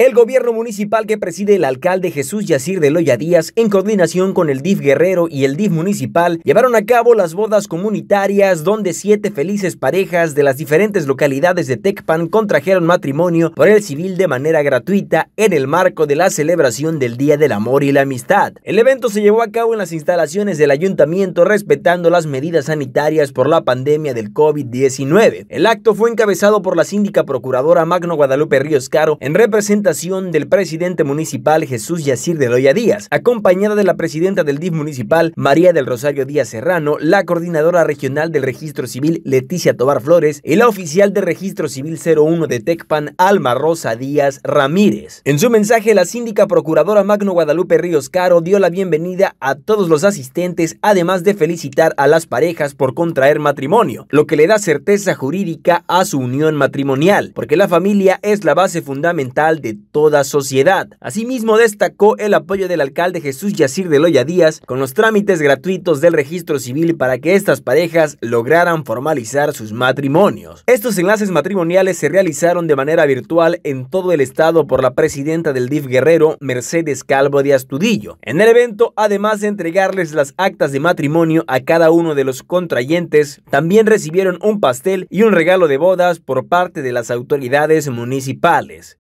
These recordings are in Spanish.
El gobierno municipal que preside el alcalde Jesús Yacir de Loya Díaz, en coordinación con el DIF Guerrero y el DIF municipal, llevaron a cabo las bodas comunitarias donde siete felices parejas de las diferentes localidades de Tecpan contrajeron matrimonio por el civil de manera gratuita en el marco de la celebración del Día del Amor y la Amistad. El evento se llevó a cabo en las instalaciones del ayuntamiento respetando las medidas sanitarias por la pandemia del COVID-19. El acto fue encabezado por la síndica procuradora Magno Guadalupe Ríos Caro en representación del presidente municipal Jesús Yacir de Loya Díaz, acompañada de la presidenta del DIF municipal María del Rosario Díaz Serrano, la coordinadora regional del registro civil Leticia Tobar Flores y la oficial de registro civil 01 de Tecpan Alma Rosa Díaz Ramírez. En su mensaje, la síndica procuradora Magno Guadalupe Ríos Caro dio la bienvenida a todos los asistentes, además de felicitar a las parejas por contraer matrimonio, lo que le da certeza jurídica a su unión matrimonial, porque la familia es la base fundamental de toda sociedad. Asimismo, destacó el apoyo del alcalde Jesús Yacir de Loya Díaz con los trámites gratuitos del registro civil para que estas parejas lograran formalizar sus matrimonios. Estos enlaces matrimoniales se realizaron de manera virtual en todo el estado por la presidenta del DIF Guerrero, Mercedes Calvo de Astudillo. En el evento, además de entregarles las actas de matrimonio a cada uno de los contrayentes, también recibieron un pastel y un regalo de bodas por parte de las autoridades municipales.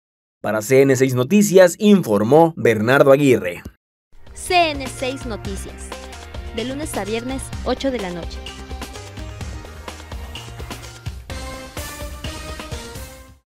Para CN6 Noticias informó Bernardo Aguirre. CN6 Noticias, de lunes a viernes 8 de la noche.